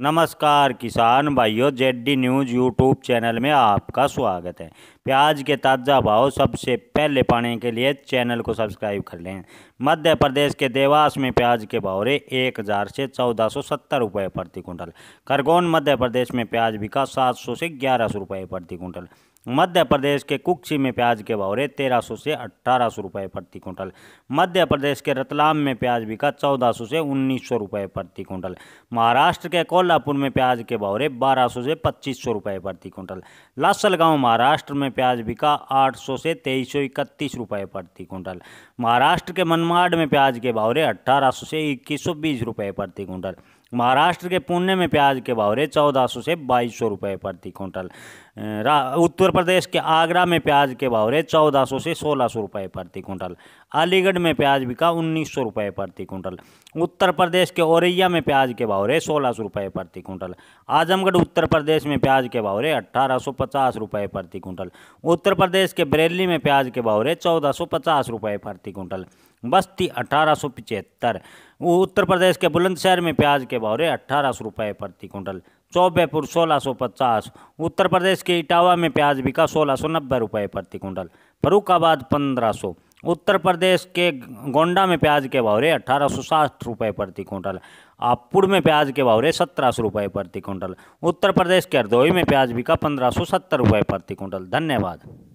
नमस्कार किसान भाइयों जेडी न्यूज़ यूट्यूब चैनल में आपका स्वागत है प्याज के ताज़ा भाव सबसे पहले पाने के लिए चैनल को सब्सक्राइब कर लें मध्य प्रदेश के देवास में प्याज के भाव रे एक हज़ार से चौदह सौ सत्तर रुपये प्रति कुंटल खरगोन मध्य प्रदेश में प्याज बिका सात सौ से ग्यारह सौ रुपये प्रति कुंटल मध्य प्रदेश के कुक्षी में प्याज के भाव रेट तेरह सौ से अट्ठारह सौ रुपये प्रति क्विंटल मध्य प्रदेश के रतलाम में प्याज बिका चौदह सौ से उन्नीस सौ रुपये प्रति क्विंटल महाराष्ट्र के कोल्हापुर में प्याज के भाव रेट बारह सौ से पच्चीस सौ रुपये प्रति क्विंटल लासलगांव महाराष्ट्र में प्याज बिका आठ सौ से तेईस सौ इकतीस रुपये प्रति क्विंटल महाराष्ट्र के मनमाड में प्याज के भाव रेट अट्ठारह सौ से इक्कीस सौ बीस रुपये प्रति क्विंटल महाराष्ट्र के पुणे में प्याज के भाव रहे चौदह सौ से बाईस सौ रुपये प्रति क्विंटल उत्तर प्रदेश के आगरा में प्याज के भाव रहे चौदह सौ से सोलह सौ रुपये प्रति क्विंटल अलीगढ़ में प्याज बिका उन्नीस सौ रुपये प्रति क्विंटल उत्तर प्रदेश के औरैया में प्याज के भाव रहे सोलह सौ रुपये प्रति क्विंटल आजमगढ़ उत्तर प्रदेश में प्याज के भाव रहे अट्ठारह सौ पचास रुपये प्रति क्विंटल उत्तर प्रदेश के बरेली में प्याज के भाव रहे चौदह सौ पचास रुपये प्रति क्विंटल बस्ती अठारह सौ पिचहत्तर वो उत्तर प्रदेश के बुलंदशहर में प्याज के भाव रहे अट्ठारह सौ रुपये प्रति कुंटल चौबेपुर सोलह सौ पचास उत्तर प्रदेश के इटावा में प्याज बिका सोलह सौ नब्बे रुपये प्रति कुंटल फरुखाबाद पंद्रह सौ उत्तर प्रदेश के गोंडा में प्याज के भाव रहे अठारह सौ साठ रुपये प्रति कुंटल आपपुर में प्याज के भाव रहे सत्रह सौ रुपये प्रति कुंटल उत्तर प्रदेश के हरदोई में प्याज बिका पंद्रह सौ सत्तर रुपये प्रति कुंटल धन्यवाद